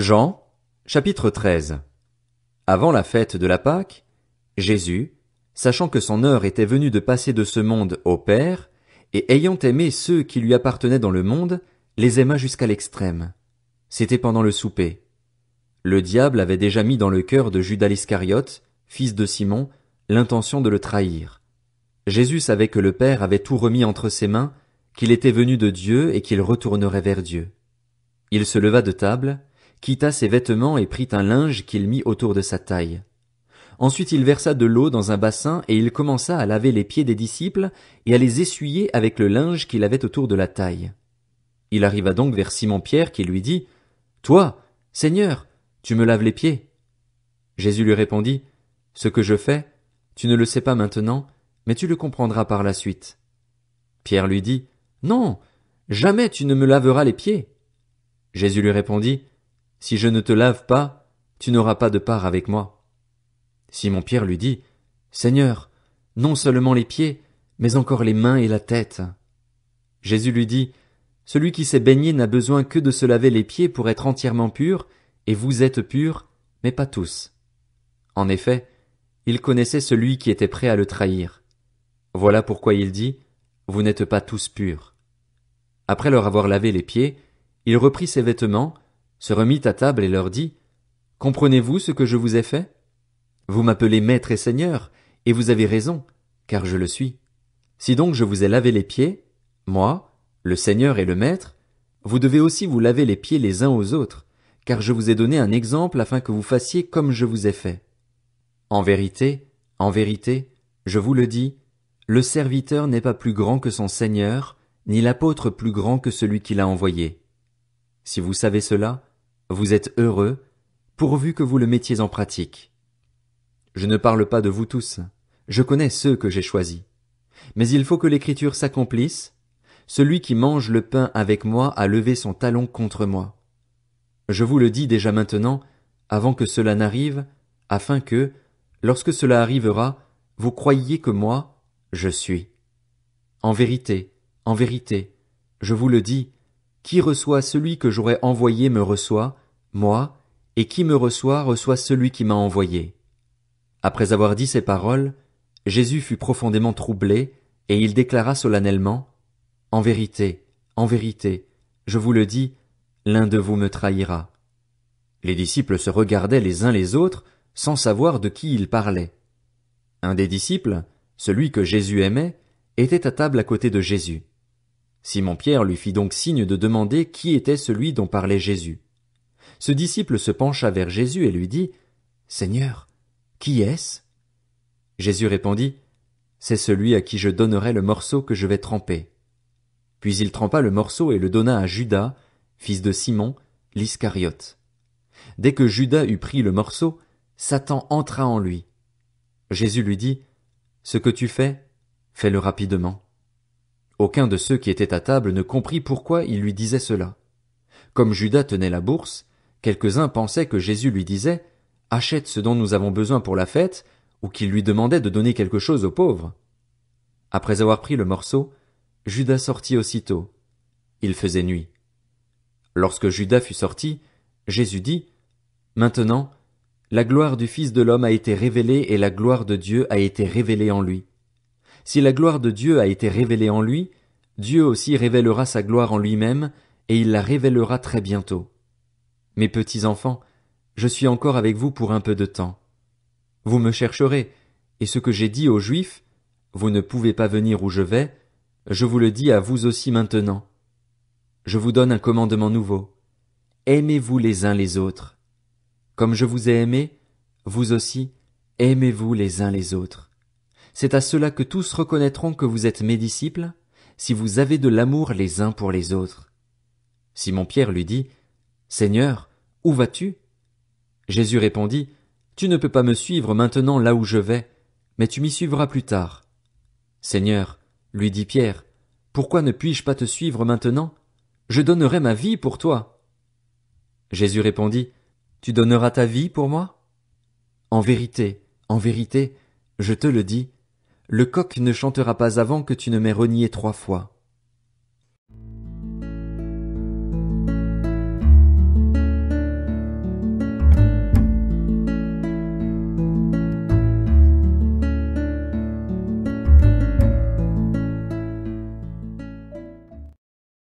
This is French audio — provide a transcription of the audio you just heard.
Jean, chapitre 13. Avant la fête de la Pâque, Jésus, sachant que son heure était venue de passer de ce monde au Père, et ayant aimé ceux qui lui appartenaient dans le monde, les aima jusqu'à l'extrême. C'était pendant le souper. Le diable avait déjà mis dans le cœur de Judas Iscariote, fils de Simon, l'intention de le trahir. Jésus savait que le Père avait tout remis entre ses mains, qu'il était venu de Dieu et qu'il retournerait vers Dieu. Il se leva de table, quitta ses vêtements et prit un linge qu'il mit autour de sa taille. Ensuite il versa de l'eau dans un bassin et il commença à laver les pieds des disciples et à les essuyer avec le linge qu'il avait autour de la taille. Il arriva donc vers Simon Pierre qui lui dit, Toi, Seigneur, tu me laves les pieds. Jésus lui répondit, Ce que je fais, tu ne le sais pas maintenant, mais tu le comprendras par la suite. Pierre lui dit, Non, jamais tu ne me laveras les pieds. Jésus lui répondit, si je ne te lave pas, tu n'auras pas de part avec moi. Simon Pierre lui dit, Seigneur, non seulement les pieds, mais encore les mains et la tête. Jésus lui dit, Celui qui s'est baigné n'a besoin que de se laver les pieds pour être entièrement pur, et vous êtes purs, mais pas tous. En effet, il connaissait celui qui était prêt à le trahir. Voilà pourquoi il dit, Vous n'êtes pas tous purs. Après leur avoir lavé les pieds, il reprit ses vêtements, se remit à table et leur dit Comprenez-vous ce que je vous ai fait Vous m'appelez maître et seigneur, et vous avez raison, car je le suis. Si donc je vous ai lavé les pieds, moi, le seigneur et le maître, vous devez aussi vous laver les pieds les uns aux autres, car je vous ai donné un exemple afin que vous fassiez comme je vous ai fait. En vérité, en vérité, je vous le dis, le serviteur n'est pas plus grand que son seigneur, ni l'apôtre plus grand que celui qui l'a envoyé. Si vous savez cela, vous êtes heureux, pourvu que vous le mettiez en pratique. Je ne parle pas de vous tous, je connais ceux que j'ai choisis. Mais il faut que l'écriture s'accomplisse, celui qui mange le pain avec moi a levé son talon contre moi. Je vous le dis déjà maintenant, avant que cela n'arrive, afin que, lorsque cela arrivera, vous croyiez que moi, je suis. En vérité, en vérité, je vous le dis, qui reçoit celui que j'aurais envoyé me reçoit, moi, et qui me reçoit reçoit celui qui m'a envoyé. Après avoir dit ces paroles, Jésus fut profondément troublé, et il déclara solennellement, En vérité, en vérité, je vous le dis, l'un de vous me trahira. Les disciples se regardaient les uns les autres, sans savoir de qui ils parlaient. Un des disciples, celui que Jésus aimait, était à table à côté de Jésus. Simon Pierre lui fit donc signe de demander qui était celui dont parlait Jésus. Ce disciple se pencha vers Jésus et lui dit. Seigneur, qui est-ce? Jésus répondit. C'est celui à qui je donnerai le morceau que je vais tremper. Puis il trempa le morceau et le donna à Judas, fils de Simon, l'Iscariote. Dès que Judas eut pris le morceau, Satan entra en lui. Jésus lui dit, Ce que tu fais, fais-le rapidement. Aucun de ceux qui étaient à table ne comprit pourquoi il lui disait cela. Comme Judas tenait la bourse, quelques-uns pensaient que Jésus lui disait Achète ce dont nous avons besoin pour la fête, ou qu'il lui demandait de donner quelque chose aux pauvres. Après avoir pris le morceau, Judas sortit aussitôt. Il faisait nuit. Lorsque Judas fut sorti, Jésus dit Maintenant, la gloire du Fils de l'homme a été révélée et la gloire de Dieu a été révélée en lui. Si la gloire de Dieu a été révélée en lui, Dieu aussi révélera sa gloire en lui-même, et il la révélera très bientôt. Mes petits enfants, je suis encore avec vous pour un peu de temps. Vous me chercherez, et ce que j'ai dit aux Juifs, vous ne pouvez pas venir où je vais, je vous le dis à vous aussi maintenant. Je vous donne un commandement nouveau. Aimez-vous les uns les autres. Comme je vous ai aimé, vous aussi, aimez-vous les uns les autres. C'est à cela que tous reconnaîtront que vous êtes mes disciples, si vous avez de l'amour les uns pour les autres. Simon Pierre lui dit, Seigneur, où vas-tu? Jésus répondit, Tu ne peux pas me suivre maintenant là où je vais, mais tu m'y suivras plus tard. Seigneur, lui dit Pierre, pourquoi ne puis-je pas te suivre maintenant? Je donnerai ma vie pour toi. Jésus répondit, Tu donneras ta vie pour moi? En vérité, en vérité, je te le dis, le coq ne chantera pas avant que tu ne m'aies renié trois fois.